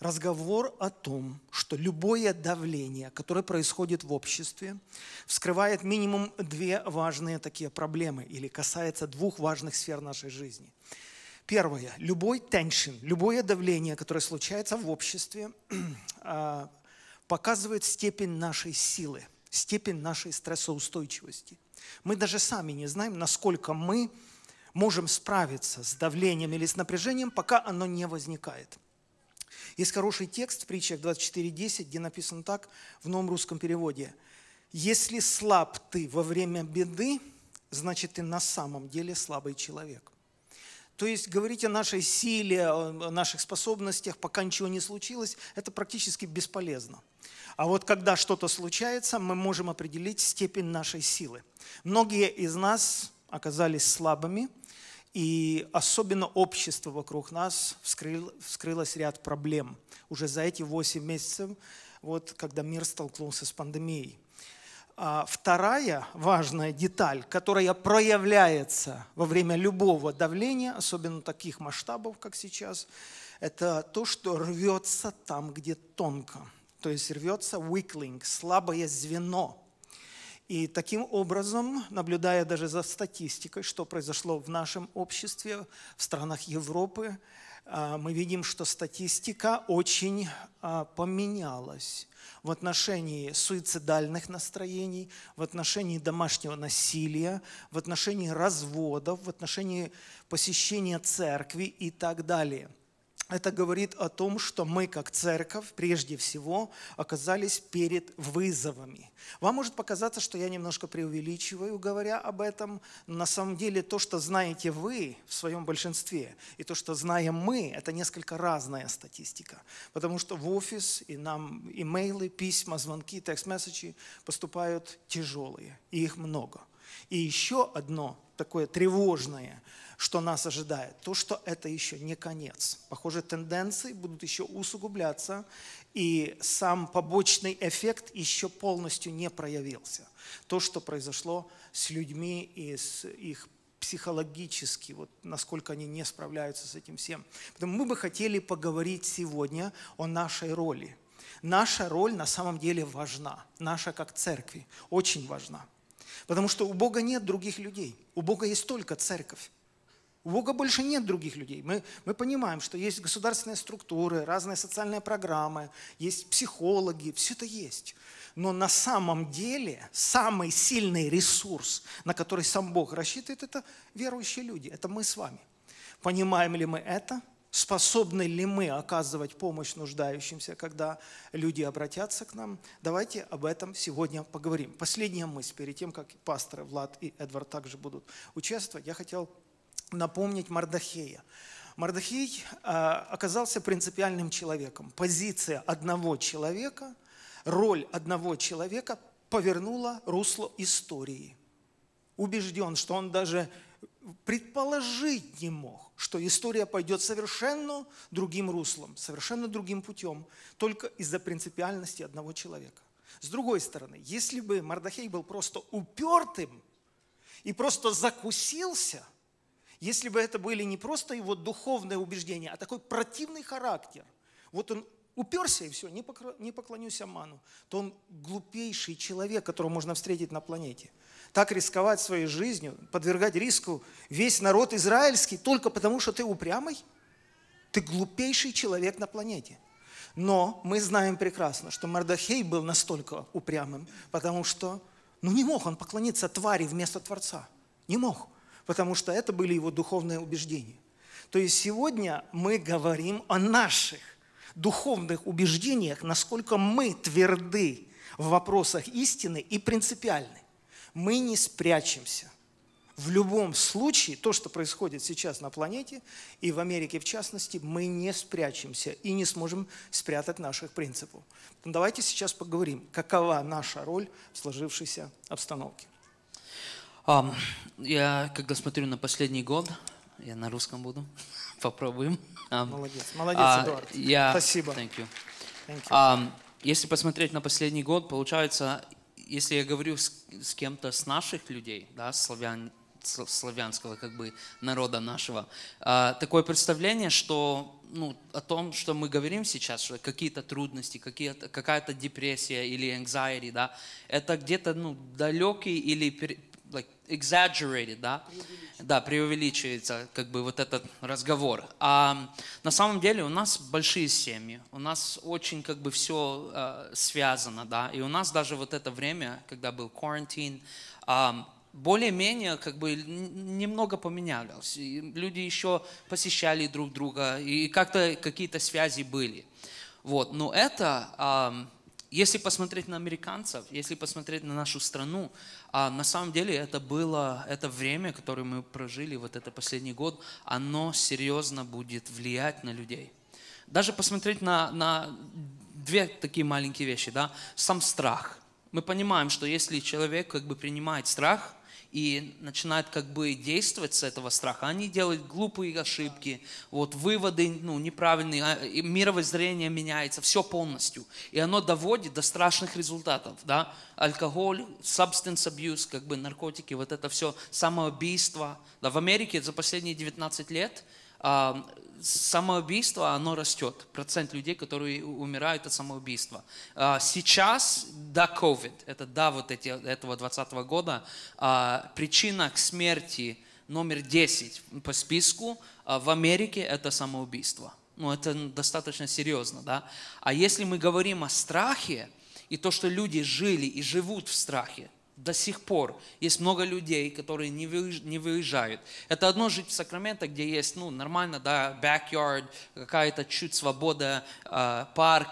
разговор о том, что любое давление, которое происходит в обществе, вскрывает минимум две важные такие проблемы или касается двух важных сфер нашей жизни. Первое. Любой tension, любое давление, которое случается в обществе, а, показывает степень нашей силы, степень нашей стрессоустойчивости. Мы даже сами не знаем, насколько мы можем справиться с давлением или с напряжением, пока оно не возникает. Есть хороший текст в притчах 24.10, где написано так в новом русском переводе. «Если слаб ты во время беды, значит, ты на самом деле слабый человек». То есть говорить о нашей силе, о наших способностях, пока ничего не случилось, это практически бесполезно. А вот когда что-то случается, мы можем определить степень нашей силы. Многие из нас оказались слабыми и особенно общество вокруг нас вскрыл, вскрылось ряд проблем уже за эти 8 месяцев, вот, когда мир столкнулся с пандемией. А вторая важная деталь, которая проявляется во время любого давления, особенно таких масштабов, как сейчас, это то, что рвется там, где тонко. То есть рвется weakling, слабое звено – и таким образом, наблюдая даже за статистикой, что произошло в нашем обществе, в странах Европы, а, мы видим, что статистика очень а, поменялась в отношении суицидальных настроений, в отношении домашнего насилия, в отношении разводов, в отношении посещения церкви и так далее это говорит о том, что мы как церковь прежде всего оказались перед вызовами. Вам может показаться, что я немножко преувеличиваю, говоря об этом. На самом деле то, что знаете вы в своем большинстве, и то, что знаем мы, это несколько разная статистика. Потому что в офис и нам имейлы, письма, звонки, текст-месседжи поступают тяжелые, и их много. И еще одно такое тревожное, что нас ожидает, то, что это еще не конец. Похоже, тенденции будут еще усугубляться, и сам побочный эффект еще полностью не проявился. То, что произошло с людьми и с их психологически, вот насколько они не справляются с этим всем. Поэтому мы бы хотели поговорить сегодня о нашей роли. Наша роль на самом деле важна, наша как церкви, очень важна. Потому что у Бога нет других людей. У Бога есть только церковь. У Бога больше нет других людей. Мы, мы понимаем, что есть государственные структуры, разные социальные программы, есть психологи, все это есть. Но на самом деле самый сильный ресурс, на который сам Бог рассчитывает, это верующие люди, это мы с вами. Понимаем ли мы это? способны ли мы оказывать помощь нуждающимся, когда люди обратятся к нам. Давайте об этом сегодня поговорим. Последняя мысль, перед тем, как пасторы Влад и Эдвард также будут участвовать, я хотел напомнить Мардахея. Мардахей а, оказался принципиальным человеком. Позиция одного человека, роль одного человека повернула русло истории. Убежден, что он даже предположить не мог, что история пойдет совершенно другим руслом, совершенно другим путем, только из-за принципиальности одного человека. С другой стороны, если бы Мардахей был просто упертым и просто закусился, если бы это были не просто его духовные убеждения, а такой противный характер, вот он уперся и все, не, покро... не поклонюсь Аману, то он глупейший человек, которого можно встретить на планете. Так рисковать своей жизнью, подвергать риску весь народ израильский только потому, что ты упрямый? Ты глупейший человек на планете. Но мы знаем прекрасно, что Мардахей был настолько упрямым, потому что ну, не мог он поклониться твари вместо Творца. Не мог, потому что это были его духовные убеждения. То есть сегодня мы говорим о наших духовных убеждениях, насколько мы тверды в вопросах истины и принципиальны. Мы не спрячемся. В любом случае, то, что происходит сейчас на планете и в Америке в частности, мы не спрячемся и не сможем спрятать наших принципов. Ну, давайте сейчас поговорим, какова наша роль в сложившейся обстановке. я, когда смотрю на последний год, я на русском буду, попробуем. Um, молодец, молодец, uh, Эдуард. Yeah, Спасибо. Thank you. Thank you. Um, если посмотреть на последний год, получается, если я говорю с, с кем-то с наших людей, да, славян, славянского как бы народа нашего, uh, такое представление, что ну, о том, что мы говорим сейчас, что какие-то трудности, какие какая-то депрессия или anxiety, да, это где-то ну, далекий или exaggerated, да? Да, преувеличивается как бы вот этот разговор. А на самом деле у нас большие семьи, у нас очень как бы все э, связано, да, и у нас даже вот это время, когда был карантин, э, более-менее как бы немного поменялось. И люди еще посещали друг друга, и как-то какие-то связи были. Вот, но это э, если посмотреть на американцев, если посмотреть на нашу страну, а на самом деле это было, это время, которое мы прожили, вот это последний год, оно серьезно будет влиять на людей. Даже посмотреть на, на две такие маленькие вещи, да, сам страх. Мы понимаем, что если человек как бы принимает страх, и начинают как бы действовать с этого страха. Они а делают глупые ошибки, вот выводы ну, неправильные, а, мировоззрение меняется, все полностью. И оно доводит до страшных результатов. Да? Алкоголь, substance abuse, как бы наркотики, вот это все, самоубийство. Да, в Америке за последние 19 лет а, самоубийство, оно растет. Процент людей, которые умирают от самоубийства. А, сейчас, до COVID, это до вот эти, этого 2020 года, а, причина к смерти номер 10 по списку а, в Америке – это самоубийство. Ну, это достаточно серьезно, да? А если мы говорим о страхе, и то, что люди жили и живут в страхе, до сих пор есть много людей, которые не, выезжают. Это одно жить в Сакраменто, где есть ну, нормально, да, backyard, какая-то чуть свобода, э, парк.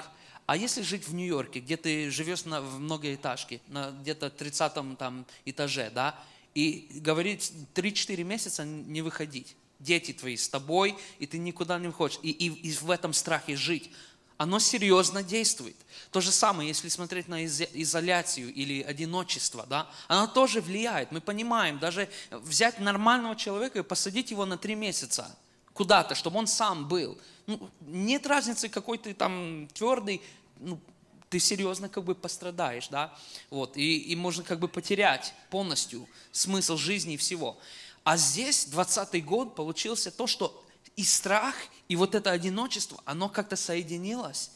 А если жить в Нью-Йорке, где ты живешь на, в многоэтажке, на где-то 30 там, этаже, да, и говорить 3-4 месяца не выходить. Дети твои с тобой, и ты никуда не выходишь. И, и, и в этом страхе жить оно серьезно действует. То же самое, если смотреть на изоляцию или одиночество, да, оно тоже влияет. Мы понимаем, даже взять нормального человека и посадить его на три месяца куда-то, чтобы он сам был. Ну, нет разницы, какой ты там твердый, ну, ты серьезно как бы пострадаешь, да, вот, и, и можно как бы потерять полностью смысл жизни и всего. А здесь 20 год получился то, что и страх, и вот это одиночество, оно как-то соединилось.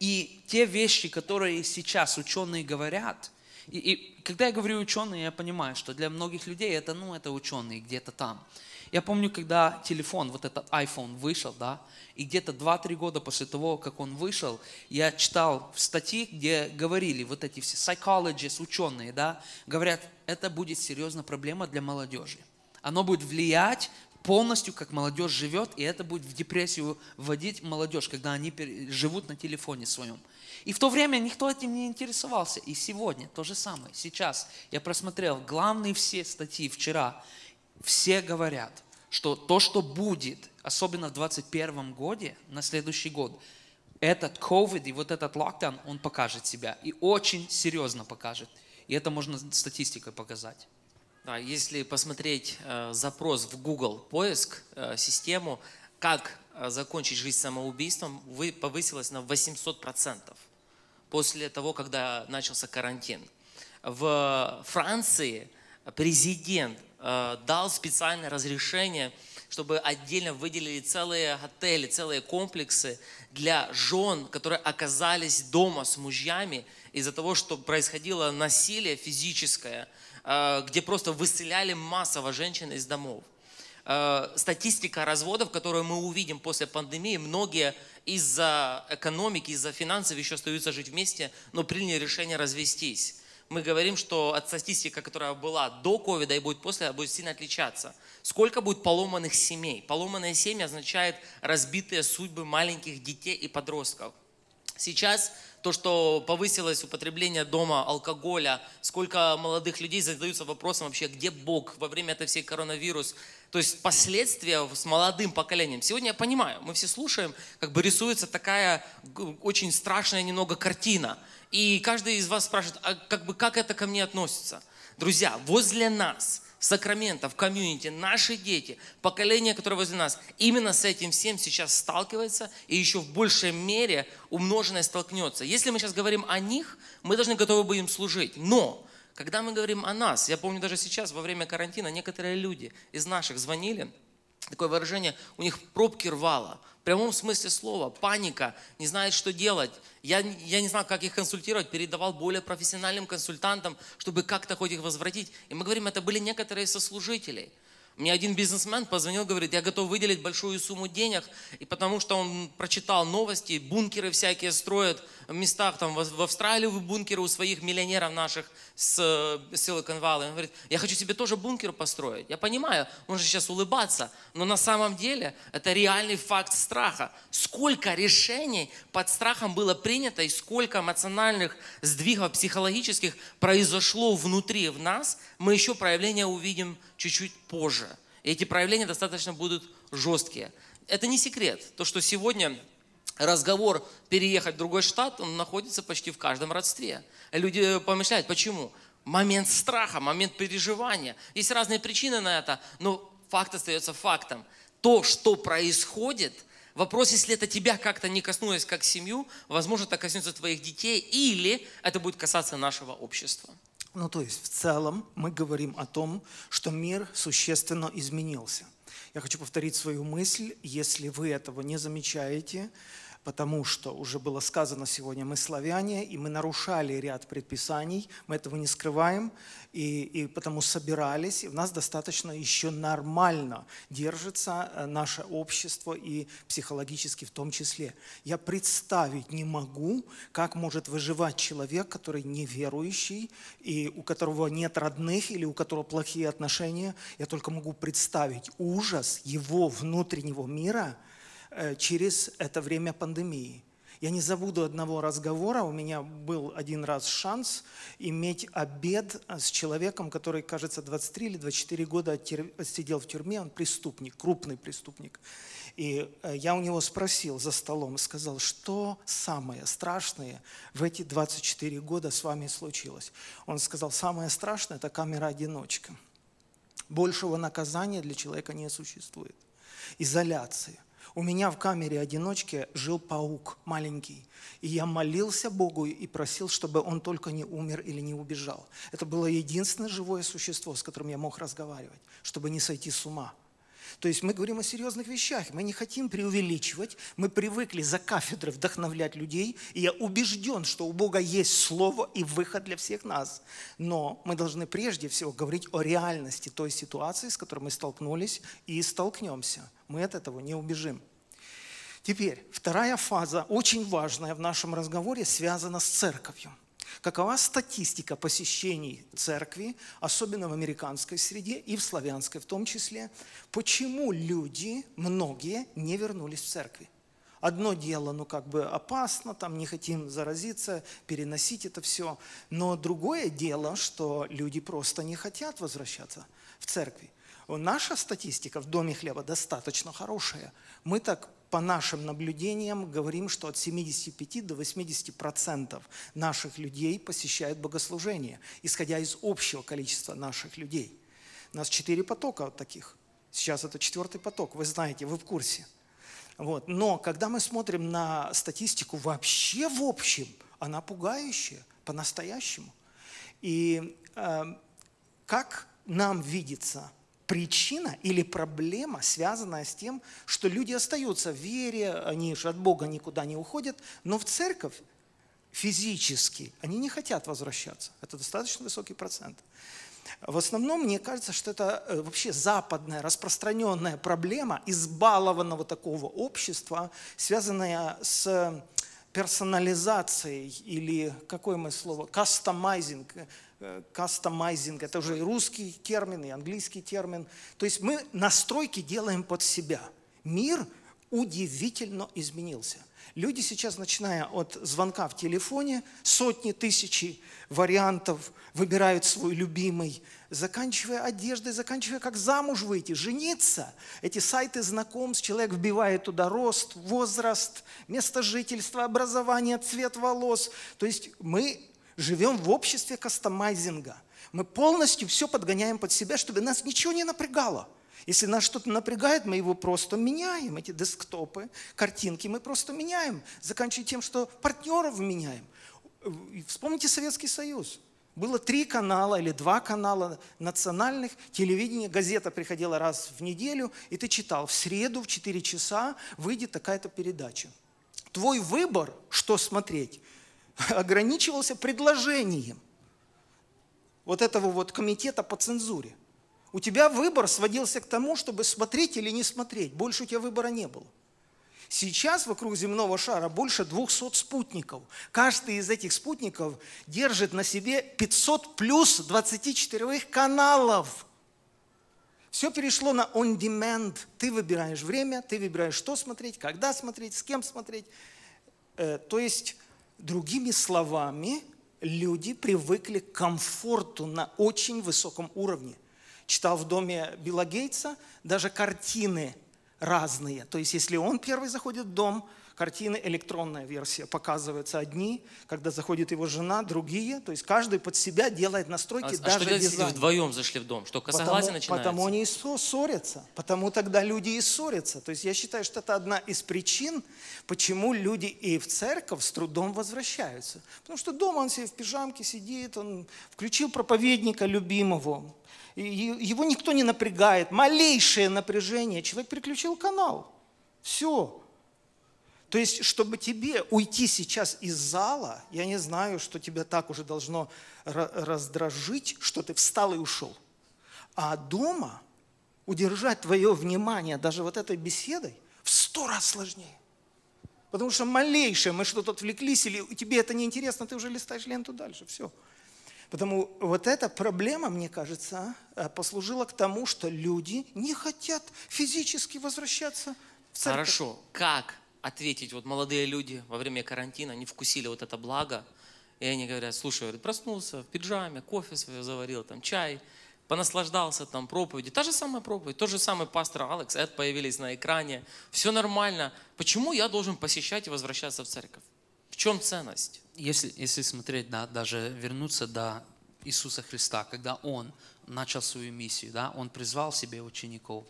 И те вещи, которые сейчас ученые говорят, и, и когда я говорю ученые, я понимаю, что для многих людей это, ну, это ученые где-то там. Я помню, когда телефон, вот этот iPhone вышел, да, и где-то 2-3 года после того, как он вышел, я читал статьи, где говорили вот эти все psychologists, ученые, да, говорят, это будет серьезная проблема для молодежи. Оно будет влиять полностью, как молодежь живет, и это будет в депрессию вводить молодежь, когда они живут на телефоне своем. И в то время никто этим не интересовался. И сегодня то же самое. Сейчас я просмотрел главные все статьи вчера. Все говорят, что то, что будет, особенно в 2021 году, на следующий год, этот COVID и вот этот локдаун, он покажет себя. И очень серьезно покажет. И это можно статистикой показать. Да, если посмотреть э, запрос в Google поиск, э, систему, как э, закончить жизнь самоубийством, вы, повысилось на 800% после того, когда начался карантин. В Франции президент э, дал специальное разрешение, чтобы отдельно выделили целые отели, целые комплексы для жен, которые оказались дома с мужьями из-за того, что происходило насилие физическое – Э, где просто выселяли массово женщин из домов. Э, статистика разводов, которую мы увидим после пандемии, многие из-за экономики, из-за финансов еще остаются жить вместе, но приняли решение развестись. Мы говорим, что от статистики, которая была до ковида и будет после, будет сильно отличаться. Сколько будет поломанных семей? Поломанные семьи означает разбитые судьбы маленьких детей и подростков. Сейчас то, что повысилось употребление дома алкоголя, сколько молодых людей задаются вопросом вообще, где Бог во время этой всей коронавирус. То есть последствия с молодым поколением. Сегодня я понимаю, мы все слушаем, как бы рисуется такая очень страшная немного картина. И каждый из вас спрашивает, а как бы как это ко мне относится? Друзья, возле нас – в комьюнити, наши дети, поколение, которое возле нас, именно с этим всем сейчас сталкивается и еще в большей мере умноженное столкнется. Если мы сейчас говорим о них, мы должны готовы бы им служить. Но когда мы говорим о нас, я помню даже сейчас, во время карантина, некоторые люди из наших звонили, такое выражение, у них пробки рвало – прямом смысле слова, паника, не знает, что делать. Я, я не знал, как их консультировать, передавал более профессиональным консультантам, чтобы как-то хоть их возвратить. И мы говорим, это были некоторые сослужители. Мне один бизнесмен позвонил, говорит, я готов выделить большую сумму денег, и потому что он прочитал новости, бункеры всякие строят местах, там, в Австралию, в бункеры у своих миллионеров наших с э, Silicon Valley. Он говорит, я хочу себе тоже бункер построить. Я понимаю, он же сейчас улыбаться, но на самом деле это реальный факт страха. Сколько решений под страхом было принято и сколько эмоциональных сдвигов психологических произошло внутри в нас, мы еще проявления увидим чуть-чуть позже. И эти проявления достаточно будут жесткие. Это не секрет, то, что сегодня разговор переехать в другой штат, он находится почти в каждом родстве. Люди э, помышляют, почему? Момент страха, момент переживания. Есть разные причины на это, но факт остается фактом. То, что происходит, вопрос, если это тебя как-то не коснулось как семью, возможно, это коснется твоих детей, или это будет касаться нашего общества. Ну, то есть, в целом мы говорим о том, что мир существенно изменился. Я хочу повторить свою мысль. Если вы этого не замечаете, потому что уже было сказано сегодня, мы славяне, и мы нарушали ряд предписаний, мы этого не скрываем, и, и потому собирались, и в нас достаточно еще нормально держится э, наше общество и психологически в том числе. Я представить не могу, как может выживать человек, который неверующий, и у которого нет родных, или у которого плохие отношения. Я только могу представить ужас его внутреннего мира – Э, через это время пандемии. Я не забуду одного разговора, у меня был один раз шанс иметь обед э, с человеком, который, кажется, 23 или 24 года сидел в тюрьме, он преступник, крупный преступник. И э, я у него спросил за столом, сказал, что самое страшное в эти 24 года с вами случилось? Он сказал, самое страшное – это камера-одиночка. Большего наказания для человека не существует. изоляции у меня в камере одиночке жил паук маленький. И я молился Богу и просил, чтобы он только не умер или не убежал. Это было единственное живое существо, с которым я мог разговаривать, чтобы не сойти с ума. То есть мы говорим о серьезных вещах, мы не хотим преувеличивать, мы привыкли за кафедры вдохновлять людей, и я убежден, что у Бога есть слово и выход для всех нас. Но мы должны прежде всего говорить о реальности той ситуации, с которой мы столкнулись и столкнемся. Мы от этого не убежим. Теперь, вторая фаза, очень важная в нашем разговоре, связана с церковью. Какова статистика посещений церкви, особенно в американской среде и в славянской в том числе? Почему люди, многие, не вернулись в церкви? Одно дело, ну как бы опасно, там не хотим заразиться, переносить это все. Но другое дело, что люди просто не хотят возвращаться в церкви. Наша статистика в Доме хлеба достаточно хорошая. Мы так по нашим наблюдениям говорим, что от 75 до 80 процентов наших людей посещают богослужение, исходя из общего количества наших людей. У нас четыре потока вот таких. Сейчас это четвертый поток, вы знаете, вы в курсе. Вот. Но когда мы смотрим на статистику вообще в общем, она пугающая по-настоящему. И э, как нам видится – причина или проблема, связанная с тем, что люди остаются в вере, они же от Бога никуда не уходят, но в церковь физически они не хотят возвращаться. Это достаточно высокий процент. В основном, мне кажется, что это э, вообще западная распространенная проблема избалованного такого общества, связанная с персонализацией или какое мы слово, кастомайзинг, э, кастомайзинг, э, это уже и русский термин, и английский термин. То есть мы настройки делаем под себя. Мир удивительно изменился. Люди сейчас, начиная от звонка в телефоне, сотни тысяч вариантов выбирают свой любимый, заканчивая одеждой, заканчивая как замуж выйти, жениться. Эти сайты знакомств, человек вбивает туда рост, возраст, место жительства, образование, цвет волос. То есть мы живем в обществе кастомайзинга. Мы полностью все подгоняем под себя, чтобы нас ничего не напрягало. Если нас что-то напрягает, мы его просто меняем. Эти десктопы, картинки мы просто меняем, заканчивая тем, что партнеров меняем. Вспомните Советский Союз. Было три канала или два канала национальных, телевидения. газета приходила раз в неделю, и ты читал, в среду в 4 часа выйдет такая-то передача. Твой выбор, что смотреть, ограничивался предложением вот этого вот комитета по цензуре. У тебя выбор сводился к тому, чтобы смотреть или не смотреть. Больше у тебя выбора не было. Сейчас вокруг земного шара больше 200 спутников. Каждый из этих спутников держит на себе 500 плюс 24 каналов. Все перешло на on-demand. Ты выбираешь время, ты выбираешь, что смотреть, когда смотреть, с кем смотреть. Э, то есть Другими словами, люди привыкли к комфорту на очень высоком уровне. Читал в доме Билла Гейтса даже картины разные. То есть, если он первый заходит в дом, картины электронная версия. Показываются одни, когда заходит его жена, другие. То есть каждый под себя делает настройки а, а даже а что делать, дизайн. если вдвоем зашли в дом? Что, косоглазие потому, начинается? Потому они и ссорятся. Потому тогда люди и ссорятся. То есть я считаю, что это одна из причин, почему люди и в церковь с трудом возвращаются. Потому что дома он себе в пижамке сидит, он включил проповедника любимого, его никто не напрягает, малейшее напряжение, человек переключил канал, все, то есть, чтобы тебе уйти сейчас из зала, я не знаю, что тебя так уже должно раздражить, что ты встал и ушел. А дома удержать твое внимание даже вот этой беседой в сто раз сложнее. Потому что малейшее, мы что-то отвлеклись, или тебе это неинтересно, ты уже листаешь ленту дальше, все. Потому вот эта проблема, мне кажется, а, послужила к тому, что люди не хотят физически возвращаться в церковь. Хорошо, как ответить. Вот молодые люди во время карантина, они вкусили вот это благо, и они говорят, слушай, говорит, проснулся в пиджаме, кофе свое заварил, там чай, понаслаждался там проповеди. Та же самая проповедь, тот же самый пастор Алекс, Эд появились на экране. Все нормально. Почему я должен посещать и возвращаться в церковь? В чем ценность? Если, если смотреть, да, даже вернуться до Иисуса Христа, когда Он начал свою миссию, да, Он призвал себе учеников.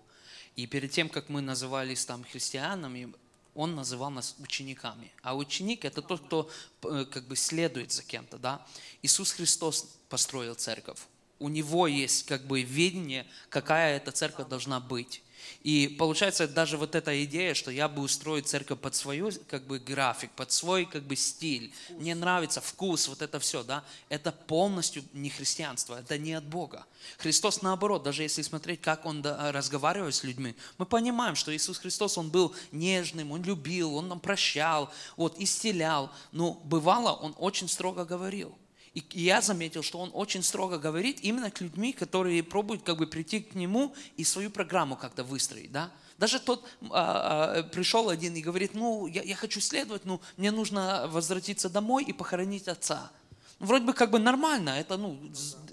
И перед тем, как мы назывались там христианами, он называл нас учениками. А ученик – это тот, кто э, как бы следует за кем-то. Да? Иисус Христос построил церковь. У него есть как бы видение, какая эта церковь должна быть. И получается даже вот эта идея, что я бы устроил церковь под свою как бы график, под свой как бы стиль, вкус. мне нравится вкус, вот это все, да, это полностью не христианство, это не от Бога. Христос наоборот, даже если смотреть, как Он разговаривал с людьми, мы понимаем, что Иисус Христос, Он был нежным, Он любил, Он нам прощал, вот, исцелял, но бывало, Он очень строго говорил – и, я заметил, что он очень строго говорит именно к людьми, которые пробуют как бы прийти к нему и свою программу как-то выстроить, да. Даже тот а, а, пришел один и говорит, ну, я, я хочу следовать, но ну, мне нужно возвратиться домой и похоронить отца. Ну, вроде бы как бы нормально, это, ну,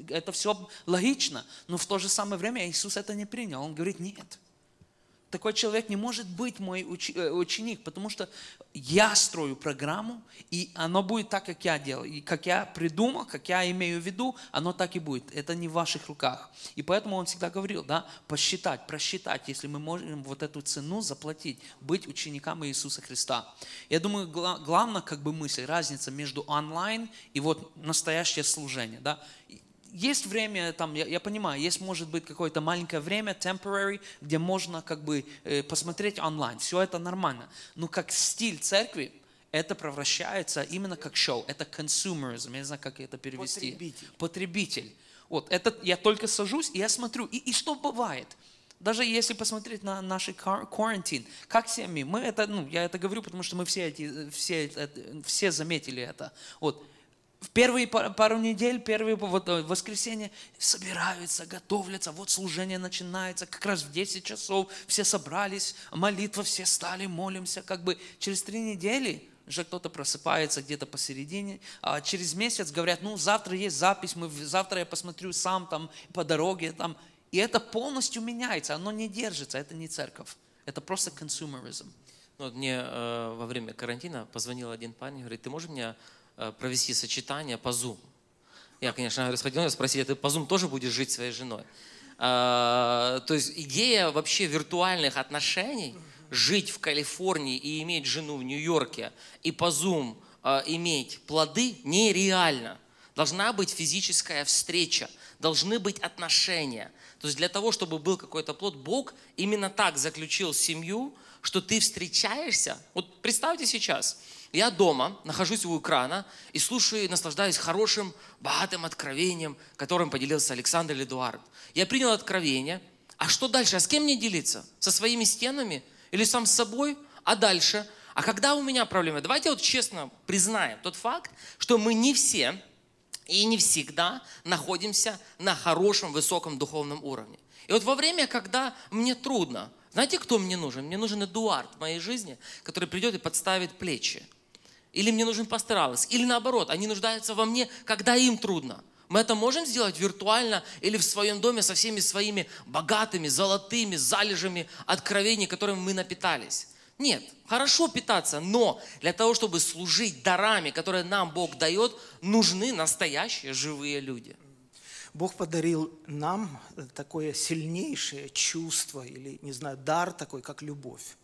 это все логично, но в то же самое время Иисус это не принял. Он говорит, нет, такой человек не может быть мой э, ученик, потому что я строю программу, и оно будет так, как я делал, И как я придумал, как я имею в виду, оно так и будет. Это не в ваших руках. И поэтому он всегда говорил, да, посчитать, просчитать, если мы можем вот эту цену заплатить, быть учениками Иисуса Христа. Я думаю, гла как бы мысль, разница между онлайн и вот настоящее служение, да есть время, там, я, я понимаю, есть, может быть, какое-то маленькое время, temporary, где можно как бы э, посмотреть онлайн. Все это нормально. Но как стиль церкви, это превращается именно как шоу. Это consumerism, я не знаю, как это перевести. Потребитель. Потребитель. Вот, это я только сажусь, и я смотрю. И, и что бывает? Даже если посмотреть на наши карантин, как семьи, мы это, ну, я это говорю, потому что мы все, эти, э, все, э, э, все заметили это. Вот, в первые пару недель, первые вот, э, воскресенье собираются, готовятся, вот служение начинается, как раз в 10 часов все собрались, молитва, все стали, молимся, как бы через три недели уже кто-то просыпается где-то посередине, а через месяц говорят, ну, завтра есть запись, мы, завтра я посмотрю сам там по дороге, там, и это полностью меняется, оно не держится, это не церковь, это просто консумеризм. Ну, вот мне э, во время карантина позвонил один парень, говорит, ты можешь меня Э, провести сочетание по Zoom. Я, конечно, говорю, сходил я спросил, а ты по Zoom тоже будешь жить своей женой? А, то есть идея вообще виртуальных отношений, жить в Калифорнии и иметь жену в Нью-Йорке, и по Zoom а, иметь плоды нереально. Должна быть физическая встреча, должны быть отношения. То есть для того, чтобы был какой-то плод, Бог именно так заключил семью – что ты встречаешься. Вот представьте сейчас, я дома, нахожусь у экрана и слушаю, наслаждаюсь хорошим, богатым откровением, которым поделился Александр Эдуард. Я принял откровение. А что дальше? А с кем мне делиться? Со своими стенами? Или сам с собой? А дальше? А когда у меня проблемы? Давайте вот честно признаем тот факт, что мы не все и не всегда находимся на хорошем, высоком духовном уровне. И вот во время, когда мне трудно, знаете, кто мне нужен? Мне нужен Эдуард в моей жизни, который придет и подставит плечи. Или мне нужен пастор Алекс. Или наоборот, они нуждаются во мне, когда им трудно. Мы это можем сделать виртуально или в своем доме со всеми своими богатыми, золотыми залежами откровений, которыми мы напитались. Нет, хорошо питаться, но для того, чтобы служить дарами, которые нам Бог дает, нужны настоящие живые люди. Бог подарил нам такое сильнейшее чувство или, не знаю, дар такой, как любовь.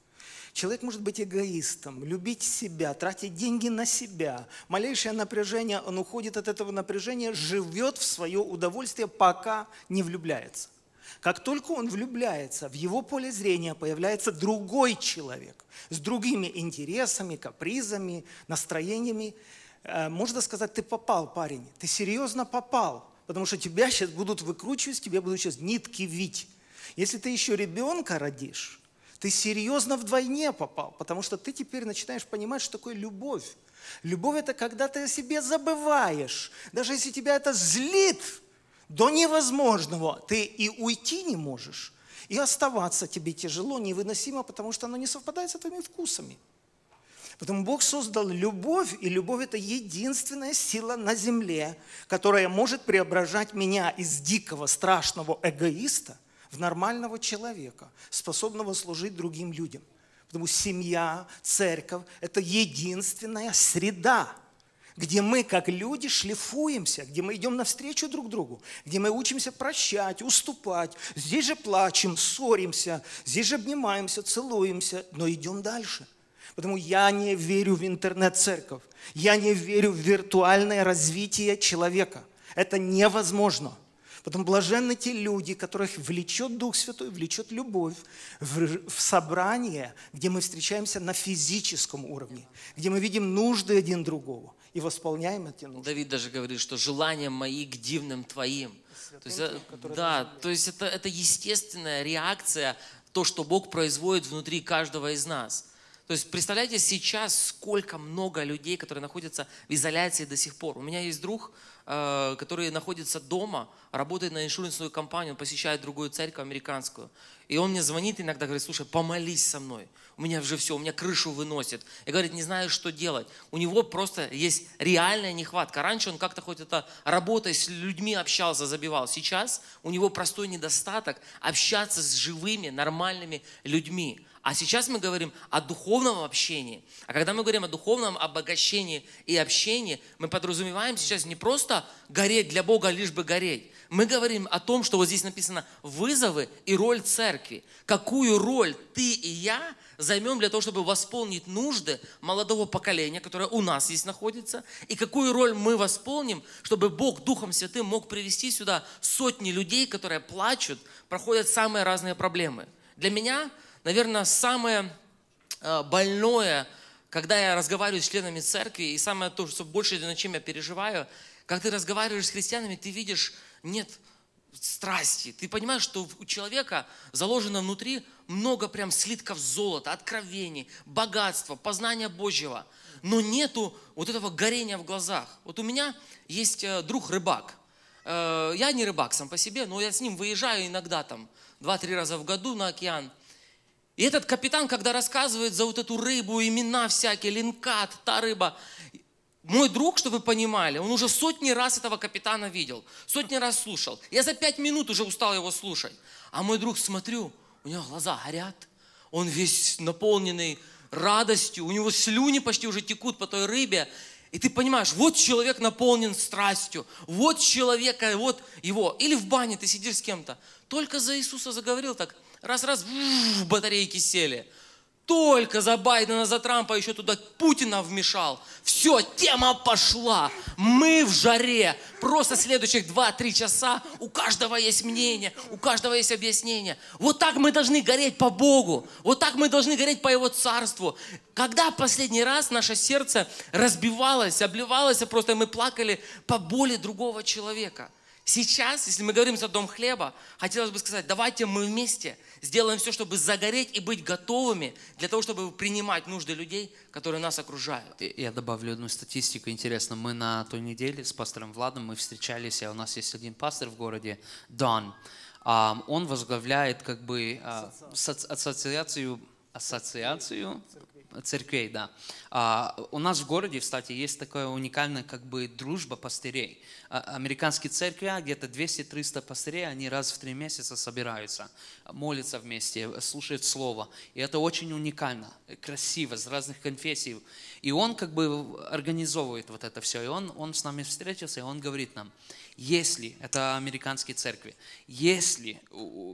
Человек может быть эгоистом, любить себя, тратить деньги на себя. Малейшее напряжение, он уходит от этого напряжения, живет в свое удовольствие, пока не влюбляется. Как только он влюбляется, в его поле зрения появляется другой человек с другими интересами, капризами, настроениями. Э, можно сказать, ты попал, парень, ты серьезно попал потому что тебя сейчас будут выкручивать, тебе будут сейчас нитки вить. Если ты еще ребенка родишь, ты серьезно вдвойне попал, потому что ты теперь начинаешь понимать, что такое любовь. Любовь – это когда ты о себе забываешь. Даже если тебя это злит до невозможного, ты и уйти не можешь, и оставаться тебе тяжело, невыносимо, потому что оно не совпадает с твоими вкусами – Поэтому Бог создал любовь, и любовь – это единственная сила на земле, которая может преображать меня из дикого, страшного эгоиста в нормального человека, способного служить другим людям. Потому семья, церковь – это единственная среда, где мы, как люди, шлифуемся, где мы идем навстречу друг другу, где мы учимся прощать, уступать. Здесь же плачем, ссоримся, здесь же обнимаемся, целуемся, но идем дальше – Потому я не верю в интернет-церковь. Я не верю в виртуальное развитие человека. Это невозможно. Потом блаженны те люди, которых влечет Дух Святой, влечет любовь в, в собрание, где мы встречаемся на физическом уровне, где мы видим нужды один другого и восполняем эти нужды. Давид даже говорит, что желания мои к дивным твоим. Святым, то есть, э, тем, да, то есть это, это естественная реакция, то, что Бог производит внутри каждого из нас. То есть, представляете, сейчас сколько много людей, которые находятся в изоляции до сих пор. У меня есть друг, э, который находится дома, работает на иншуренсную компанию, он посещает другую церковь американскую. И он мне звонит иногда, говорит, слушай, помолись со мной. У меня уже все, у меня крышу выносит. И говорит, не знаю, что делать. У него просто есть реальная нехватка. Раньше он как-то хоть это работой с людьми общался, забивал. Сейчас у него простой недостаток общаться с живыми, нормальными людьми. А сейчас мы говорим о духовном общении. А когда мы говорим о духовном обогащении и общении, мы подразумеваем сейчас не просто гореть для Бога, лишь бы гореть. Мы говорим о том, что вот здесь написано вызовы и роль церкви. Какую роль ты и я займем для того, чтобы восполнить нужды молодого поколения, которое у нас здесь находится, и какую роль мы восполним, чтобы Бог Духом Святым мог привести сюда сотни людей, которые плачут, проходят самые разные проблемы. Для меня наверное, самое э, больное, когда я разговариваю с членами церкви, и самое то, что больше, над чем я переживаю, когда ты разговариваешь с христианами, ты видишь, нет страсти. Ты понимаешь, что у человека заложено внутри много прям слитков золота, откровений, богатства, познания Божьего. Но нету вот этого горения в глазах. Вот у меня есть э, друг рыбак. Э, я не рыбак сам по себе, но я с ним выезжаю иногда там 2-3 раза в году на океан – и этот капитан, когда рассказывает за вот эту рыбу, имена всякие, линкат, та рыба, мой друг, чтобы вы понимали, он уже сотни раз этого капитана видел, сотни раз слушал. Я за пять минут уже устал его слушать. А мой друг, смотрю, у него глаза горят, он весь наполненный радостью, у него слюни почти уже текут по той рыбе. И ты понимаешь, вот человек наполнен страстью, вот человека, вот его. Или в бане ты сидишь с кем-то. Только за Иисуса заговорил так – раз-раз в батарейки сели. Только за Байдена, за Трампа еще туда Путина вмешал. Все, тема пошла. Мы в жаре. Просто следующих 2-3 часа у каждого есть мнение, у каждого есть объяснение. Вот так мы должны гореть по Богу. Вот так мы должны гореть по Его Царству. Когда последний раз наше сердце разбивалось, обливалось, а просто мы плакали по боли другого человека – Сейчас, если мы говорим за дом хлеба, хотелось бы сказать, давайте мы вместе Сделаем все, чтобы загореть и быть готовыми для того, чтобы принимать нужды людей, которые нас окружают. Я добавлю одну статистику интересно. Мы на той неделе с пастором Владом мы встречались, а у нас есть один пастор в городе, Дон. А, он возглавляет как бы а, ассоциацию, ассоциацию церквей, да. А, у нас в городе, кстати, есть такая уникальная как бы дружба пастырей. А, американские церкви, где-то 200-300 пастырей, они раз в три месяца собираются, молятся вместе, слушают слово. И это очень уникально, красиво, с разных конфессий. И он как бы организовывает вот это все. И он, он с нами встретился, и он говорит нам, если, это американские церкви, если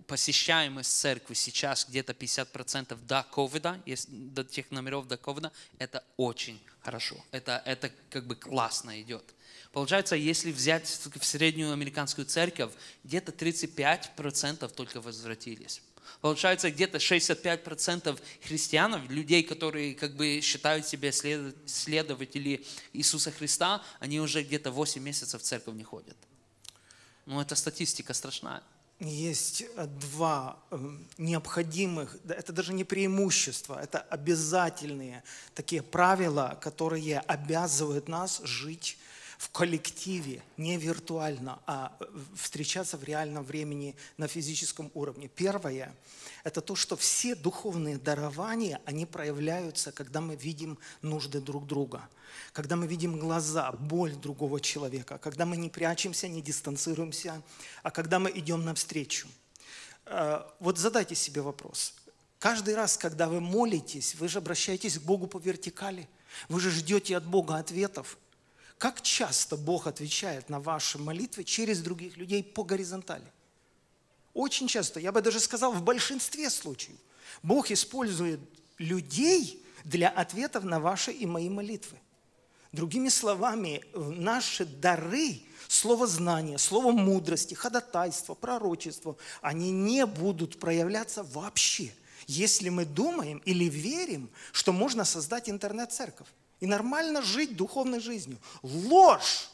посещаемость церкви сейчас где-то 50% до ковида, до тех номеров до ковида, это очень хорошо. Это, это как бы классно идет. Получается, если взять в среднюю американскую церковь, где-то 35% только возвратились. Получается, где-то 65% христианов, людей, которые как бы считают себя следователи Иисуса Христа, они уже где-то 8 месяцев в церковь не ходят. Ну, эта статистика страшная. Есть э, два э, необходимых, это даже не преимущество, это обязательные такие правила, которые обязывают нас жить в коллективе, не виртуально, а э, встречаться в реальном времени на физическом уровне. Первое – это то, что все духовные дарования, они проявляются, когда мы видим нужды друг друга, когда мы видим глаза, боль другого человека, когда мы не прячемся, не дистанцируемся, а когда мы идем навстречу. Э, вот задайте себе вопрос. Каждый раз, когда вы молитесь, вы же обращаетесь к Богу по вертикали – вы же ждете от Бога ответов. Как часто Бог отвечает на ваши молитвы через других людей по горизонтали? Очень часто, я бы даже сказал, в большинстве случаев. Бог использует людей для ответов на ваши и мои молитвы. Другими словами, наши дары, слово знания, слово мудрости, ходатайство, пророчество, они не будут проявляться вообще, если мы думаем или верим, что можно создать интернет-церковь и нормально жить духовной жизнью. Ложь!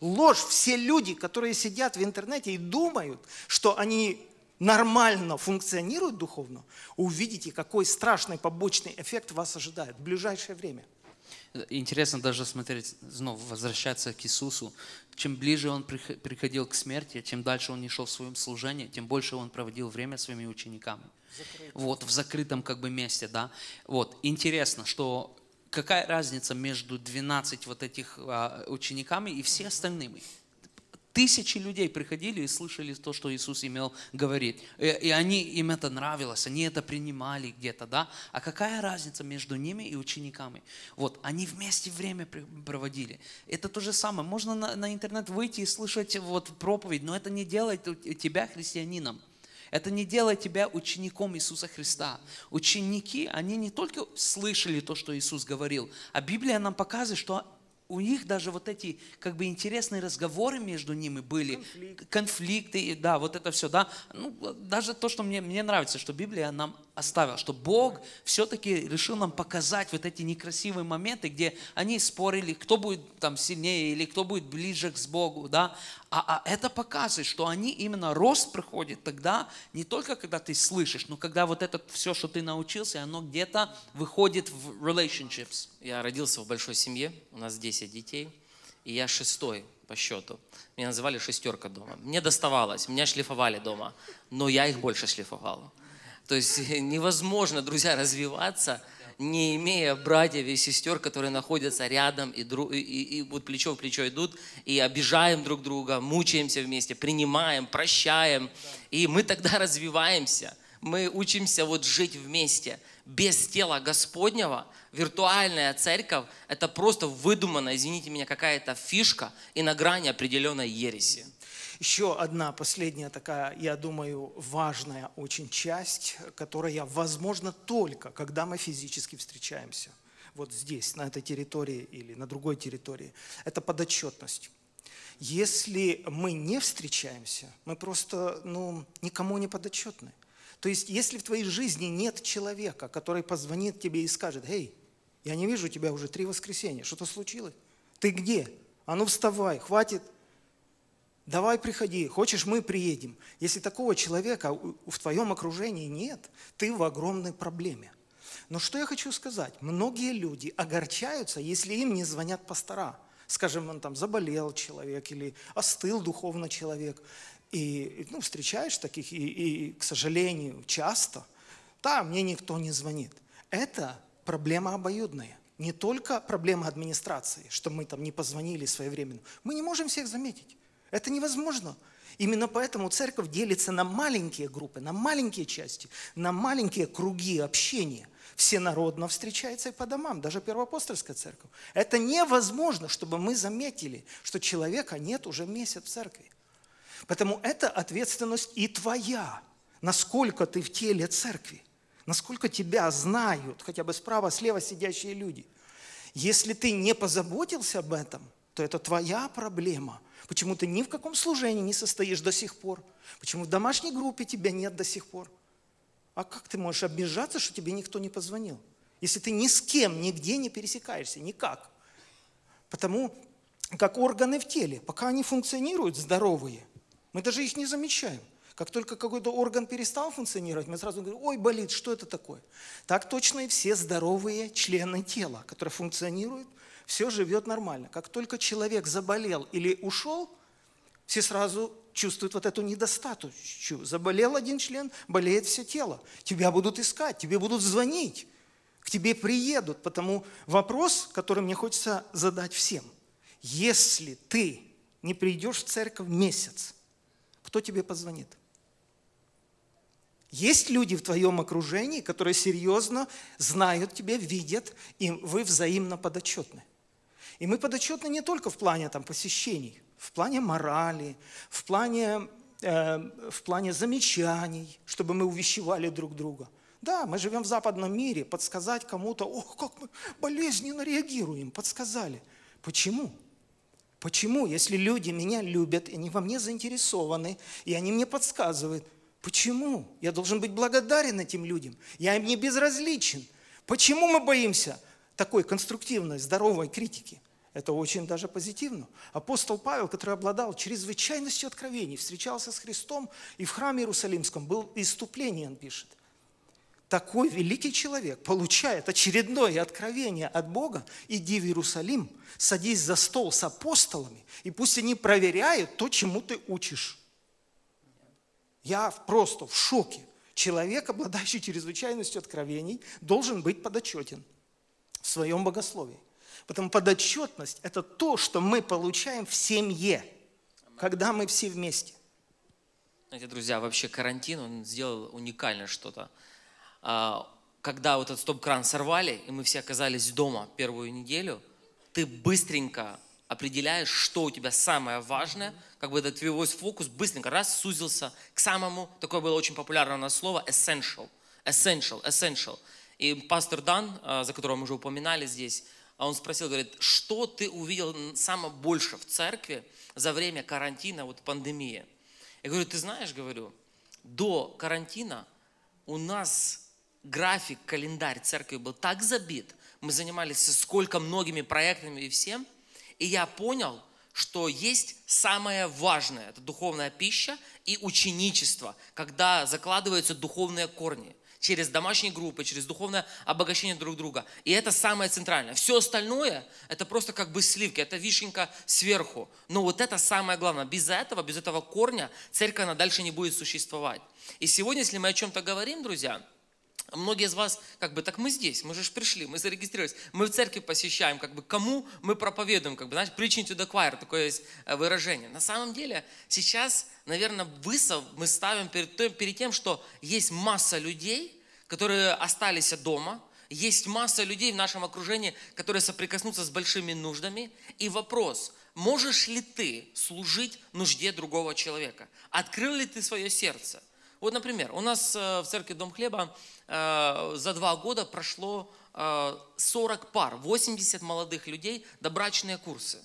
Ложь! Все люди, которые сидят в интернете и думают, что они нормально функционируют духовно, увидите, какой страшный побочный эффект вас ожидает в ближайшее время. Интересно даже смотреть, снова возвращаться к Иисусу. Чем ближе он приходил к смерти, чем дальше он не шел в своем служении, тем больше он проводил время своими учениками. Закрытый. Вот, в закрытом как бы месте, да. Вот, интересно, что какая разница между 12 вот этих а, учениками и все остальными? Тысячи людей приходили и слышали то, что Иисус имел говорить. И, э, и они, им это нравилось, они это принимали где-то, да? А какая разница между ними и учениками? Вот, они вместе время проводили. Это то же самое. Можно на, на интернет выйти и слышать вот проповедь, но это не делает тебя христианином. Это не делает тебя учеником Иисуса Христа. Ученики, они не только слышали то, что Иисус говорил, а Библия нам показывает, что у них даже вот эти как бы интересные разговоры между ними были, Конфликт. конфликты, да, вот это все, да. Ну, даже то, что мне, мне нравится, что Библия нам оставил, что Бог все-таки решил нам показать вот эти некрасивые моменты, где они спорили, кто будет там сильнее или кто будет ближе к Богу, да. А, а это показывает, что они именно рост приходит тогда, не только когда ты слышишь, но когда вот это все, что ты научился, оно где-то выходит в relationships. Я родился в большой семье, у нас 10 детей, и я шестой по счету. Меня называли шестерка дома. Мне доставалось, меня шлифовали дома, но я их больше шлифовал. То есть э, невозможно, друзья, развиваться, не имея братьев и сестер, которые находятся рядом и, дру, и, и вот плечо в плечо идут, и обижаем друг друга, мучаемся вместе, принимаем, прощаем. И мы тогда развиваемся. Мы учимся вот жить вместе. Без тела Господнего виртуальная церковь – это просто выдуманная, извините меня, какая-то фишка и на грани определенной ереси. Еще одна последняя такая, я думаю, важная очень часть, которая возможна только, когда мы физически встречаемся. Вот здесь, на этой территории или на другой территории. Это подотчетность. Если мы не встречаемся, мы просто ну, никому не подотчетны. То есть, если в твоей жизни нет человека, который позвонит тебе и скажет, «Эй, я не вижу тебя уже три воскресенья, что-то случилось? Ты где? А ну вставай, хватит Давай приходи, хочешь, мы приедем. Если такого человека в твоем окружении нет, ты в огромной проблеме. Но что я хочу сказать? Многие люди огорчаются, если им не звонят пастора. Скажем, он там заболел человек или остыл духовно человек. И ну, встречаешь таких, и, и, к сожалению, часто. Да, мне никто не звонит. Это проблема обоюдная. Не только проблема администрации, что мы там не позвонили своевременно. Мы не можем всех заметить. Это невозможно. Именно поэтому церковь делится на маленькие группы, на маленькие части, на маленькие круги общения. Всенародно встречается и по домам, даже первоапостольская церковь. Это невозможно, чтобы мы заметили, что человека нет уже месяц в церкви. Поэтому это ответственность и твоя, насколько ты в теле церкви, насколько тебя знают хотя бы справа, слева сидящие люди. Если ты не позаботился об этом, то это твоя проблема – Почему ты ни в каком служении не состоишь до сих пор? Почему в домашней группе тебя нет до сих пор? А как ты можешь обижаться, что тебе никто не позвонил? Если ты ни с кем, нигде не пересекаешься, никак. Потому как органы в теле, пока они функционируют здоровые, мы даже их не замечаем. Как только какой-то орган перестал функционировать, мы сразу говорим, ой, болит, что это такое? Так точно и все здоровые члены тела, которые функционируют – все живет нормально. Как только человек заболел или ушел, все сразу чувствуют вот эту недостаточную. Заболел один член, болеет все тело. Тебя будут искать, тебе будут звонить, к тебе приедут. Потому вопрос, который мне хочется задать всем. Если ты не придешь в церковь месяц, кто тебе позвонит? Есть люди в твоем окружении, которые серьезно знают тебя, видят, и вы взаимно подотчетны. И мы подотчетны не только в плане там, посещений, в плане морали, в плане, э, в плане замечаний, чтобы мы увещевали друг друга. Да, мы живем в западном мире, подсказать кому-то, ох, как мы болезненно реагируем, подсказали. Почему? Почему, если люди меня любят, и они во мне заинтересованы, и они мне подсказывают, почему? Я должен быть благодарен этим людям, я им не безразличен. Почему мы боимся? такой конструктивной, здоровой критики. Это очень даже позитивно. Апостол Павел, который обладал чрезвычайностью откровений, встречался с Христом и в храме Иерусалимском был иступление, он пишет. Такой великий человек получает очередное откровение от Бога, иди в Иерусалим, садись за стол с апостолами, и пусть они проверяют то, чему ты учишь. Я просто в шоке. Человек, обладающий чрезвычайностью откровений, должен быть подотчетен – в своем богословии. Потому подотчетность – это то, что мы получаем в семье, когда мы все вместе. Знаете, друзья, вообще карантин, он сделал уникальное что-то. А, когда вот этот стоп-кран сорвали, и мы все оказались дома первую неделю, ты быстренько определяешь, что у тебя самое важное, как бы этот твой фокус быстренько раз сузился к самому, такое было очень популярное у нас слово, essential, essential, essential. И пастор Дан, а, за которого мы уже упоминали здесь, а он спросил, говорит, что ты увидел самое больше в церкви за время карантина, вот пандемии? Я говорю, ты знаешь, говорю, до карантина у нас график, календарь церкви был так забит, мы занимались сколько многими проектами и всем, и я понял, что есть самое важное, это духовная пища и ученичество, когда закладываются духовные корни через домашние группы, через духовное обогащение друг друга. И это самое центральное. Все остальное – это просто как бы сливки, это вишенька сверху. Но вот это самое главное. Без этого, без этого корня церковь, она дальше не будет существовать. И сегодня, если мы о чем-то говорим, друзья – Многие из вас, как бы, так мы здесь, мы же пришли, мы зарегистрировались, мы в церкви посещаем, как бы, кому мы проповедуем, как бы, знаешь, preaching to the choir, такое есть э, выражение. На самом деле, сейчас, наверное, высов мы ставим перед, перед тем, что есть масса людей, которые остались дома, есть масса людей в нашем окружении, которые соприкоснутся с большими нуждами. И вопрос, можешь ли ты служить нужде другого человека? Открыл ли ты свое сердце? Вот, например, у нас э, в церкви Дом Хлеба э, за два года прошло 40 э, пар, 80 молодых людей, добрачные курсы.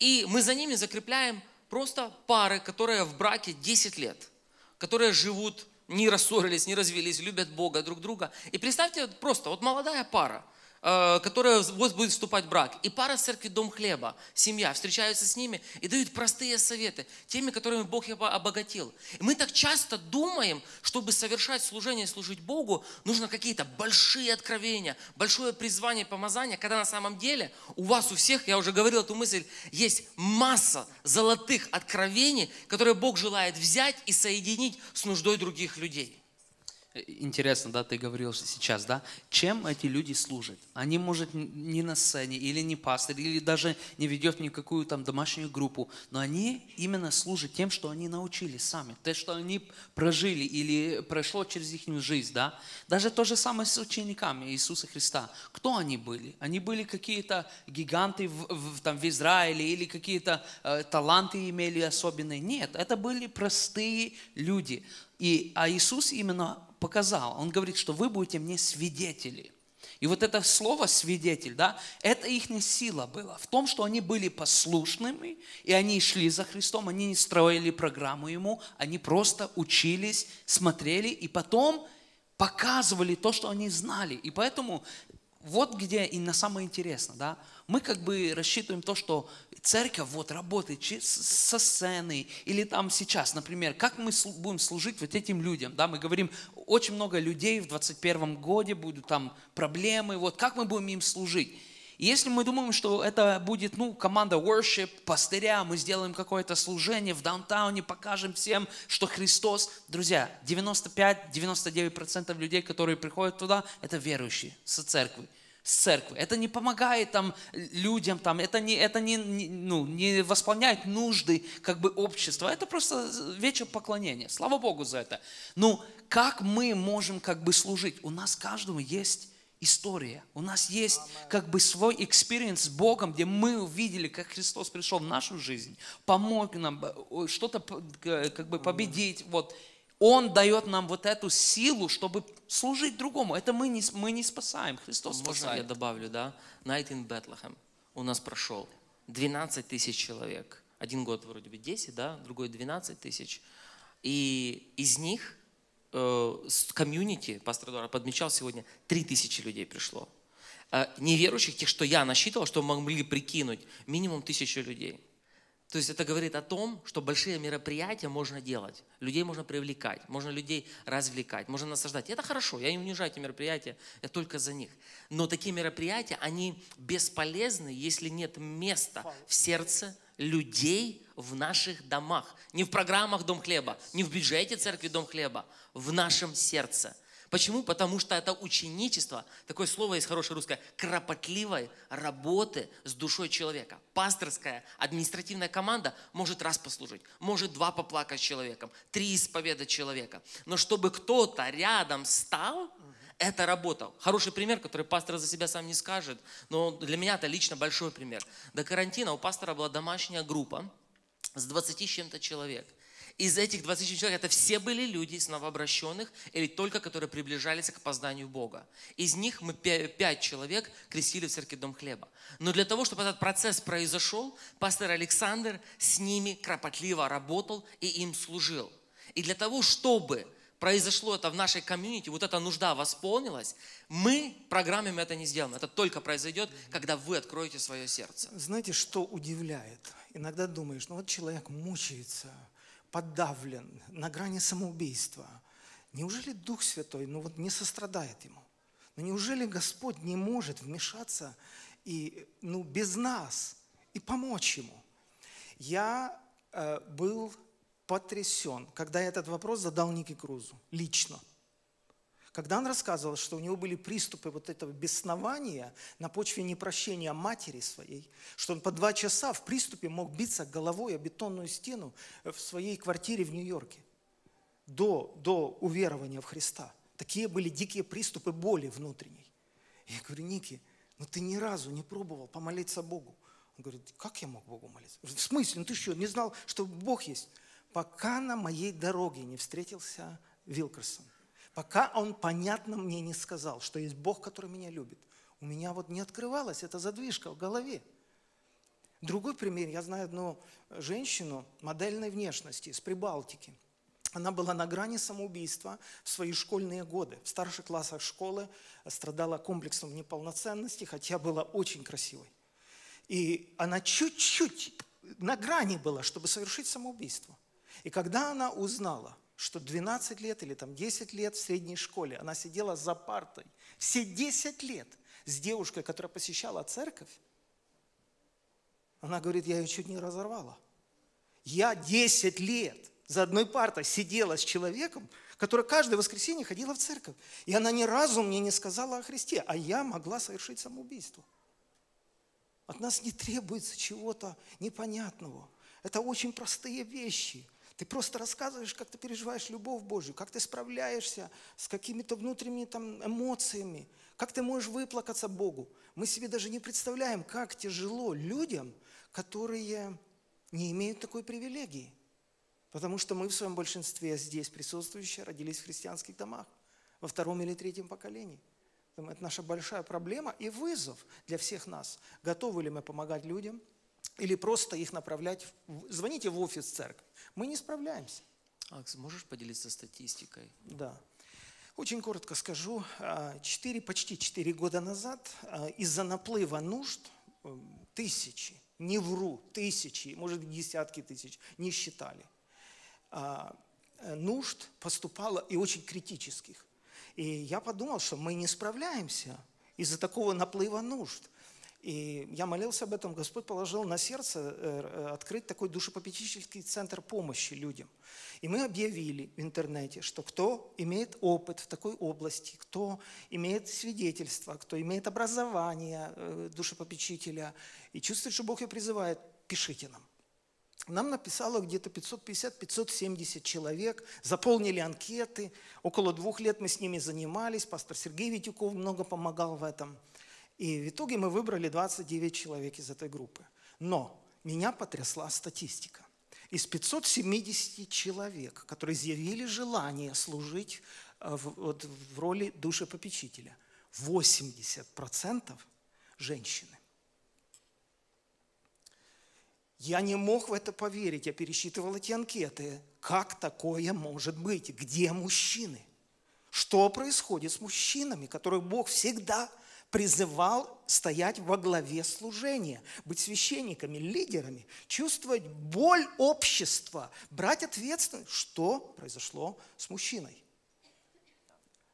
И мы за ними закрепляем просто пары, которые в браке 10 лет, которые живут, не рассорились, не развелись, любят Бога друг друга. И представьте, просто вот молодая пара – Э, которая вот будет вступать в брак. И пара в церкви Дом Хлеба, семья, встречаются с ними и дают простые советы, теми, которыми Бог его обогатил. И мы так часто думаем, чтобы совершать служение, и служить Богу, нужно какие-то большие откровения, большое призвание, помазание, когда на самом деле у вас у всех, я уже говорил эту мысль, есть масса золотых откровений, которые Бог желает взять и соединить с нуждой других людей интересно, да, ты говорил сейчас, да, чем эти люди служат? Они, может, не на сцене, или не пастор, или даже не ведет никакую там домашнюю группу, но они именно служат тем, что они научили сами, то, что они прожили или прошло через их жизнь, да. Даже то же самое с учениками Иисуса Христа. Кто они были? Они были какие-то гиганты в, в, там, в Израиле или какие-то э, таланты имели особенные? Нет, это были простые люди. И, а Иисус именно показал. Он говорит, что вы будете мне свидетели. И вот это слово «свидетель», да, это их сила была в том, что они были послушными, и они шли за Христом, они не строили программу Ему, они просто учились, смотрели, и потом показывали то, что они знали. И поэтому вот где и на самое интересное, да, мы как бы рассчитываем то, что церковь вот работает со сцены или там сейчас, например, как мы будем служить вот этим людям, да, мы говорим, очень много людей в 21 году будут там проблемы, вот как мы будем им служить. если мы думаем, что это будет, ну, команда worship, пастыря, мы сделаем какое-то служение в даунтауне, покажем всем, что Христос, друзья, 95-99% людей, которые приходят туда, это верующие со церкви с церкви. Это не помогает там людям, там, это, не, это не, не, ну, не восполняет нужды как бы общества. Это просто вечер поклонения. Слава Богу за это. Ну, как мы можем как бы служить? У нас каждому есть история. У нас есть как бы свой экспириенс с Богом, где мы увидели, как Христос пришел в нашу жизнь, помог нам э, что-то как бы победить. Вот он дает нам вот эту силу, чтобы служить другому. Это мы не, мы не спасаем, Христос Можно спасает. я добавлю, да? Найт in Bethlehem у нас прошел 12 тысяч человек. Один год вроде бы 10, да? Другой 12 тысяч. И из них э, с комьюнити, пастор Эдуард подмечал сегодня, 3 тысячи людей пришло. Э, неверующих, тех, что я насчитывал, что могли прикинуть, минимум тысячу людей – то есть это говорит о том, что большие мероприятия можно делать, людей можно привлекать, можно людей развлекать, можно насаждать. это хорошо, я не унижаю эти мероприятия, я только за них. Но такие мероприятия, они бесполезны, если нет места в сердце людей в наших домах. Не в программах Дом Хлеба, не в бюджете церкви Дом Хлеба, в нашем сердце. Почему? Потому что это ученичество, такое слово есть хорошее русское, кропотливой работы с душой человека. Пасторская административная команда может раз послужить, может два поплакать с человеком, три исповедать человека. Но чтобы кто-то рядом стал, это работал. Хороший пример, который пастор за себя сам не скажет, но для меня это лично большой пример. До карантина у пастора была домашняя группа с 20 с чем-то человек – из этих 27 человек это все были люди из новообращенных или только которые приближались к познанию Бога. Из них мы 5 человек крестили в церкви Дом Хлеба. Но для того, чтобы этот процесс произошел, пастор Александр с ними кропотливо работал и им служил. И для того, чтобы произошло это в нашей комьюнити, вот эта нужда восполнилась, мы программами это не сделаем. Это только произойдет, когда вы откроете свое сердце. Знаете, что удивляет? Иногда думаешь, ну вот человек мучается – подавлен, на грани самоубийства. Неужели Дух Святой ну вот не сострадает ему? Ну неужели Господь не может вмешаться и, ну, без нас и помочь ему? Я э, был потрясен, когда я этот вопрос задал Нике Крузу лично – когда он рассказывал, что у него были приступы вот этого беснования на почве непрощения а матери своей, что он по два часа в приступе мог биться головой о бетонную стену в своей квартире в Нью-Йорке до, до уверования в Христа. Такие были дикие приступы боли внутренней. Я говорю, Ники, ну ты ни разу не пробовал помолиться Богу. Он говорит, как я мог Богу молиться? в смысле? Ну ты что, не знал, что Бог есть? Пока на моей дороге не встретился Вилкерсон. Пока он понятно мне не сказал, что есть Бог, который меня любит, у меня вот не открывалась эта задвижка в голове. Другой пример. Я знаю одну женщину модельной внешности из Прибалтики. Она была на грани самоубийства в свои школьные годы. В старших классах школы страдала комплексом неполноценности, хотя была очень красивой. И она чуть-чуть на грани была, чтобы совершить самоубийство. И когда она узнала, что 12 лет или там 10 лет в средней школе она сидела за партой. Все 10 лет с девушкой, которая посещала церковь. Она говорит, я ее чуть не разорвала. Я 10 лет за одной партой сидела с человеком, который каждое воскресенье ходила в церковь. И она ни разу мне не сказала о Христе, а я могла совершить самоубийство. От нас не требуется чего-то непонятного. Это очень простые вещи – ты просто рассказываешь, как ты переживаешь любовь Божью, как ты справляешься с какими-то внутренними там эмоциями, как ты можешь выплакаться Богу. Мы себе даже не представляем, как тяжело людям, которые не имеют такой привилегии. Потому что мы в своем большинстве здесь присутствующие родились в христианских домах во втором или третьем поколении. Это наша большая проблема и вызов для всех нас. Готовы ли мы помогать людям – или просто их направлять, в... звоните в офис церкви. Мы не справляемся. Акс, можешь поделиться статистикой? Да. Очень коротко скажу, 4, а, почти 4 года назад а, из-за наплыва нужд эм, тысячи, не вру, тысячи, может десятки тысяч, не считали, а, э, нужд поступало и очень критических. И я подумал, что мы не справляемся из-за такого наплыва нужд. И я молился об этом, Господь положил на сердце э, э, открыть такой душепопечительский центр помощи людям. И мы объявили в интернете, что кто имеет опыт в такой области, кто имеет свидетельство, кто имеет образование э, душепопечителя и чувствует, что Бог ее призывает, пишите нам. Нам написало где-то 550-570 человек, заполнили анкеты. Около двух лет мы с ними занимались. Пастор Сергей Витюков много помогал в этом – и в итоге мы выбрали 29 человек из этой группы. Но меня потрясла статистика. Из 570 человек, которые заявили желание служить э, в, вот, в роли душепопечителя, 80% женщины. Я не мог в это поверить, я пересчитывал эти анкеты. Как такое может быть? Где мужчины? Что происходит с мужчинами, которых Бог всегда призывал стоять во главе служения, быть священниками, лидерами, чувствовать боль общества, брать ответственность, что произошло с мужчиной.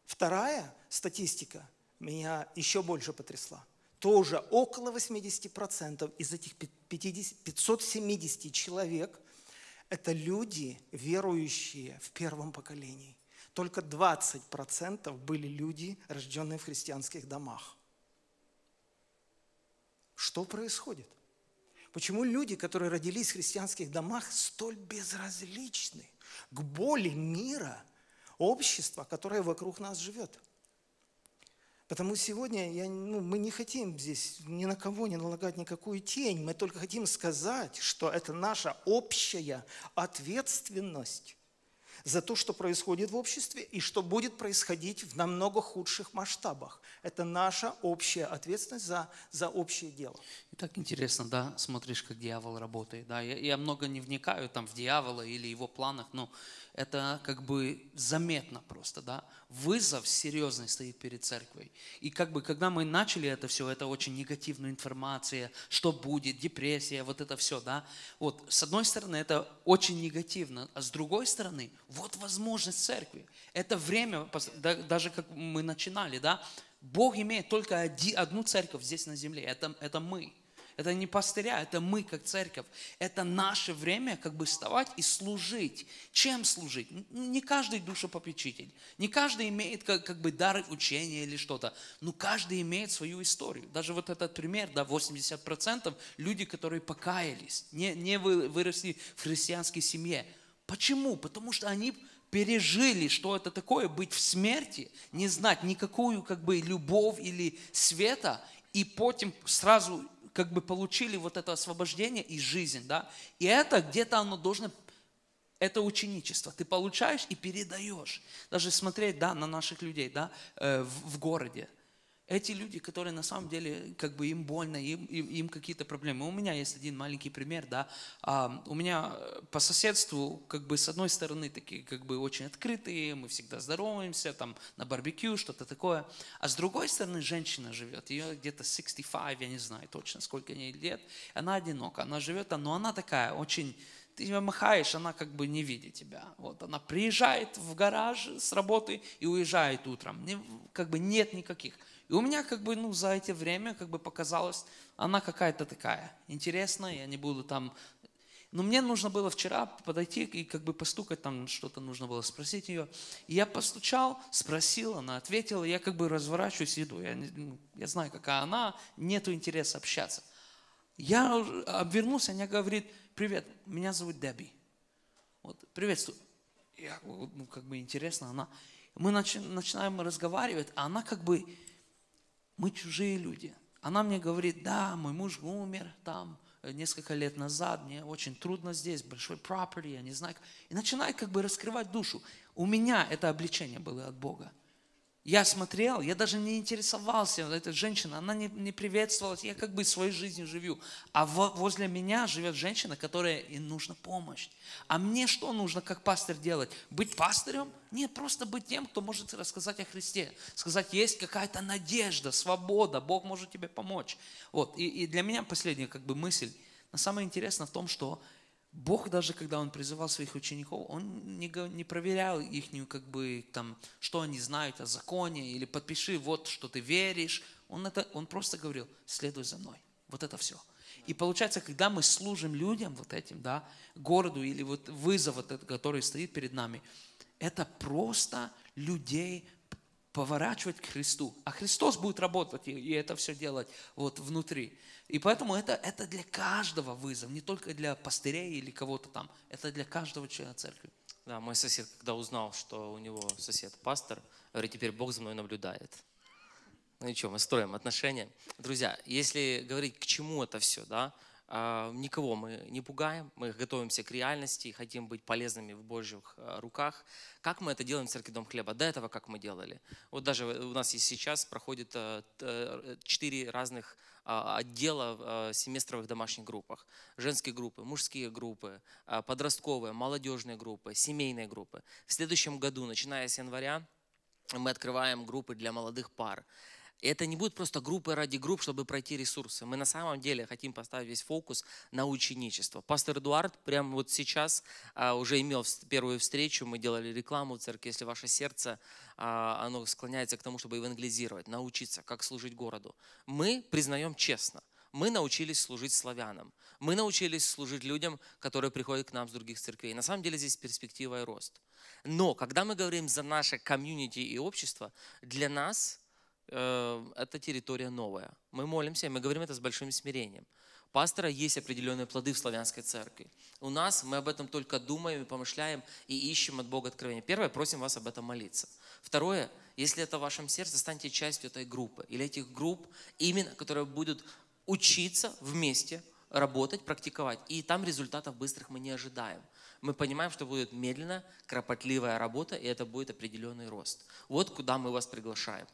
Вторая статистика меня еще больше потрясла. Тоже около 80% из этих 50, 570 человек – это люди, верующие в первом поколении. Только 20% были люди, рожденные в христианских домах. Что происходит? Почему люди, которые родились в христианских домах, столь безразличны к боли мира, общества, которое вокруг нас живет? Потому сегодня я, ну, мы не хотим здесь ни на кого не налагать никакую тень. Мы только хотим сказать, что это наша общая ответственность за то, что происходит в обществе и что будет происходить в намного худших масштабах. Это наша общая ответственность за, за общее дело. И так интересно, да, смотришь, как дьявол работает. Да? Я, я много не вникаю там в дьявола или его планах, но это как бы заметно просто, да. Вызов серьезный стоит перед церковью. И как бы, когда мы начали это все, это очень негативная информация, что будет, депрессия, вот это все, да. Вот, с одной стороны, это очень негативно, а с другой стороны, вот возможность церкви. Это время, даже как мы начинали, да, Бог имеет только одну церковь здесь на земле, это, это мы это не пастыря, это мы как церковь. Это наше время как бы вставать и служить. Чем служить? Не каждый душепопечитель, не каждый имеет как, как бы дар учения или что-то, но каждый имеет свою историю. Даже вот этот пример, да, 80% люди, которые покаялись, не, не выросли в христианской семье. Почему? Потому что они пережили, что это такое быть в смерти, не знать никакую как бы любовь или света, и потом сразу как бы получили вот это освобождение и жизнь, да. И это где-то оно должно, это ученичество. Ты получаешь и передаешь. Даже смотреть, да, на наших людей, да, э, в, в городе, эти люди, которые на самом деле, как бы им больно, им, им, им какие-то проблемы. У меня есть один маленький пример, да. А, у меня э, по соседству, как бы с одной стороны, такие как бы очень открытые, мы всегда здороваемся, там на барбекю, что-то такое. А с другой стороны, женщина живет, ее где-то 65, я не знаю точно, сколько ей лет. Она одинока, она живет, но она такая очень ты ее махаешь, она как бы не видит тебя. Вот она приезжает в гараж с работы и уезжает утром. Как бы нет никаких и у меня как бы, ну, за это время как бы показалось, она какая-то такая интересная, я не буду там... Но мне нужно было вчера подойти и как бы постукать, там что-то нужно было спросить ее. И я постучал, спросил, она ответила, я как бы разворачиваюсь иду. Я, ну, я знаю, какая она, нету интереса общаться. Я обвернулся, она говорит, привет, меня зовут Дебби. Вот, приветствую. Я, ну, как бы интересно, она... Мы начи, начинаем разговаривать, а она как бы мы чужие люди. Она мне говорит, да, мой муж умер там э, несколько лет назад, мне очень трудно здесь, большой property, я не знаю. И начинает как бы раскрывать душу. У меня это обличение было от Бога я смотрел, я даже не интересовался, этой женщиной. она не, не приветствовалась, я как бы своей жизнью живу. А в, возле меня живет женщина, которой и нужна помощь. А мне что нужно как пастор делать? Быть пастырем? Нет, просто быть тем, кто может рассказать о Христе. Сказать, есть какая-то надежда, свобода, Бог может тебе помочь. Вот. И, и для меня последняя как бы мысль, но самое интересное в том, что Бог даже, когда Он призывал своих учеников, Он не, не проверял их, как бы, там, что они знают о законе, или подпиши, вот, что ты веришь. Он, это, он просто говорил, следуй за мной. Вот это все. И получается, когда мы служим людям вот этим, да, городу или вот вызов, вот этот, который стоит перед нами, это просто людей поворачивать к Христу. А Христос будет работать и, и это все делать вот внутри. И поэтому это, это для каждого вызов, не только для пастырей или кого-то там. Это для каждого члена церкви. Да, мой сосед, когда узнал, что у него сосед пастор, говорит, теперь Бог за мной наблюдает. Ну и что, мы строим отношения. Друзья, если говорить, к чему это все, да, а, никого мы не пугаем, мы готовимся к реальности и хотим быть полезными в Божьих а, руках. Как мы это делаем в церкви Дом Хлеба? До этого как мы делали? Вот даже у нас и сейчас проходит а, четыре разных отдела в семестровых домашних группах. Женские группы, мужские группы, подростковые, молодежные группы, семейные группы. В следующем году, начиная с января, мы открываем группы для молодых пар. И это не будет просто группы ради групп, чтобы пройти ресурсы. Мы на самом деле хотим поставить весь фокус на ученичество. Пастор Эдуард прямо вот сейчас а, уже имел первую встречу, мы делали рекламу в церкви. Если ваше сердце, а, оно склоняется к тому, чтобы евангелизировать, научиться, как служить городу. Мы признаем честно, мы научились служить славянам. Мы научились служить людям, которые приходят к нам с других церквей. На самом деле здесь перспектива и рост. Но когда мы говорим за наше комьюнити и общество, для нас – Э, это территория новая. Мы молимся, и мы говорим это с большим смирением. Пастора есть определенные плоды в славянской церкви. У нас мы об этом только думаем и помышляем и ищем от Бога откровения. Первое, просим вас об этом молиться. Второе, если это в вашем сердце, станьте частью этой группы или этих групп, именно которые будут учиться вместе, работать, практиковать. И там результатов быстрых мы не ожидаем. Мы понимаем, что будет медленная, кропотливая работа, и это будет определенный рост. Вот куда мы вас приглашаем.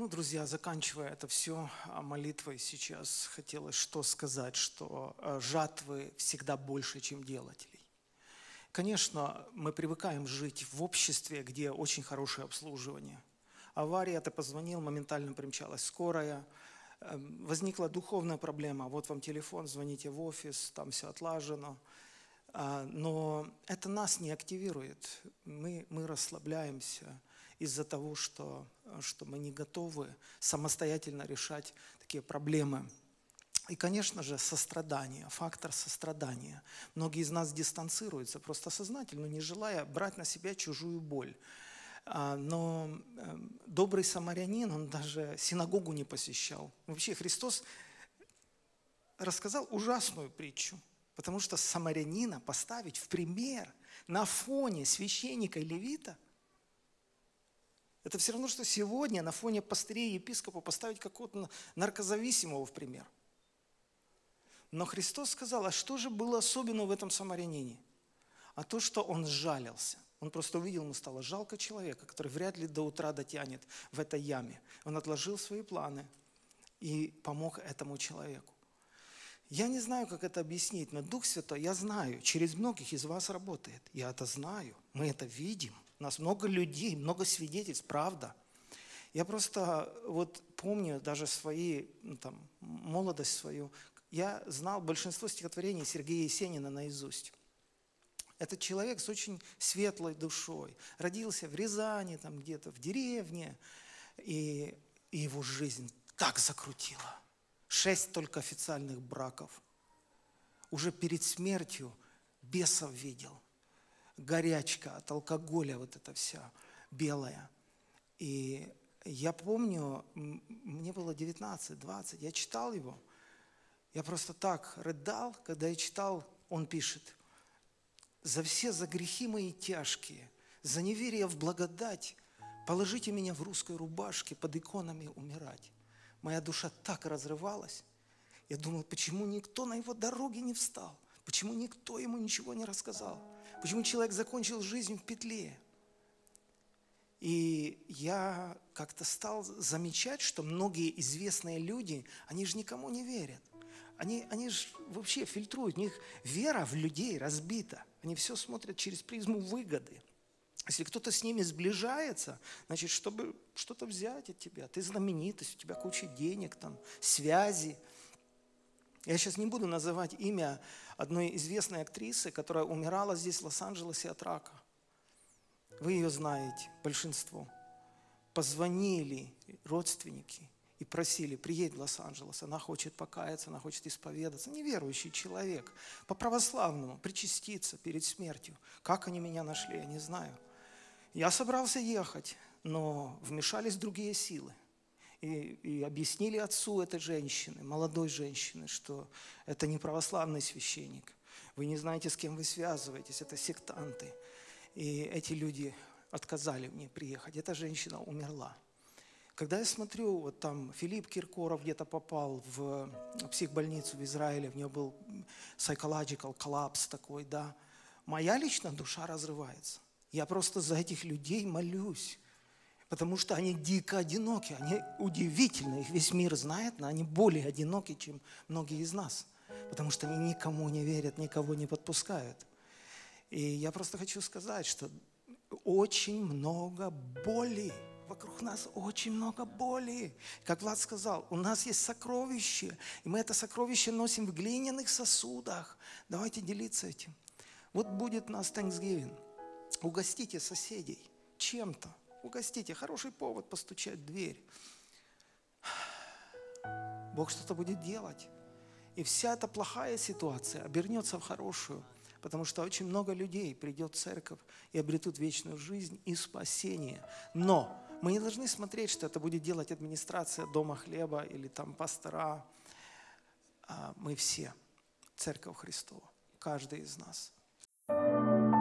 Ну, друзья, заканчивая это все а, молитвой, сейчас хотелось что сказать, что а, жатвы всегда больше, чем делателей. Конечно, мы привыкаем жить в обществе, где очень хорошее обслуживание. Авария, ты позвонил, моментально примчалась скорая, эм, возникла духовная проблема, вот вам телефон, звоните в офис, там все отлажено. А, но это нас не активирует, мы, мы расслабляемся, из-за того, что, что мы не готовы самостоятельно решать такие проблемы. И, конечно же, сострадание, фактор сострадания. Многие из нас дистанцируются просто сознательно, не желая брать на себя чужую боль. А, но эм, добрый самарянин, он даже синагогу не посещал. Вообще Христос рассказал ужасную притчу, потому что самарянина поставить в пример на фоне священника и левита – это все равно, что сегодня на фоне пастырей епископа поставить какого-то наркозависимого в пример. Но Христос сказал, а что же было особенного в этом самарянине? А то, что он жалился. Он просто увидел, ему стало жалко человека, который вряд ли до утра дотянет в этой яме. Он отложил свои планы и помог этому человеку. Я не знаю, как это объяснить, но Дух Святой, я знаю, через многих из вас работает. Я это знаю, мы это видим – у нас много людей, много свидетельств, правда. Я просто вот помню даже свои, ну, там, молодость свою. Я знал большинство стихотворений Сергея Есенина наизусть. Этот человек с очень светлой душой. Родился в Рязани, там где-то в деревне, и, и его жизнь так закрутила. Шесть только официальных браков. Уже перед смертью бесов видел – горячка от алкоголя, вот это все белое. И я помню, мне было 19-20, я читал его, я просто так рыдал, когда я читал, он пишет, «За все за грехи мои тяжкие, за неверие в благодать, положите меня в русской рубашке под иконами умирать». Моя душа так разрывалась, я думал, почему никто на его дороге не встал, почему никто ему ничего не рассказал – Почему человек закончил жизнь в петле? И я как-то стал замечать, что многие известные люди, они же никому не верят. Они, они же вообще фильтруют, у них вера в людей разбита. Они все смотрят через призму выгоды. Если кто-то с ними сближается, значит, чтобы что-то взять от тебя, ты знаменитость, у тебя куча денег, там, связи – я сейчас не буду называть имя одной известной актрисы, которая умирала здесь, в Лос-Анджелесе, от рака. Вы ее знаете, большинство. Позвонили родственники и просили, приедь в Лос-Анджелес, она хочет покаяться, она хочет исповедаться. Неверующий человек, по-православному, причаститься перед смертью. Как они меня нашли, я не знаю. Я собрался ехать, но вмешались другие силы – и, и объяснили отцу этой женщины, молодой женщины, что это не православный священник. Вы не знаете, с кем вы связываетесь, это сектанты. И эти люди отказали мне приехать. Эта женщина умерла. Когда я смотрю, вот там Филипп Киркоров где-то попал в психбольницу в Израиле, у него был psychological collapse такой, да. Моя личная душа разрывается. Я просто за этих людей молюсь потому что они дико одиноки, они удивительны, их весь мир знает, но они более одиноки, чем многие из нас, потому что они никому не верят, никого не подпускают. И я просто хочу сказать, что очень много боли, вокруг нас очень много боли. Как Влад сказал, у нас есть сокровище, и мы это сокровище носим в глиняных сосудах. Давайте делиться этим. Вот будет у нас Thanksgiving. Угостите соседей чем-то угостите, хороший повод постучать в дверь. Бог что-то будет делать. И вся эта плохая ситуация обернется в хорошую, потому что очень много людей придет в церковь и обретут вечную жизнь и спасение. Но мы не должны смотреть, что это будет делать администрация Дома Хлеба или там пастора. А, мы все церковь Христова, каждый из нас. thank you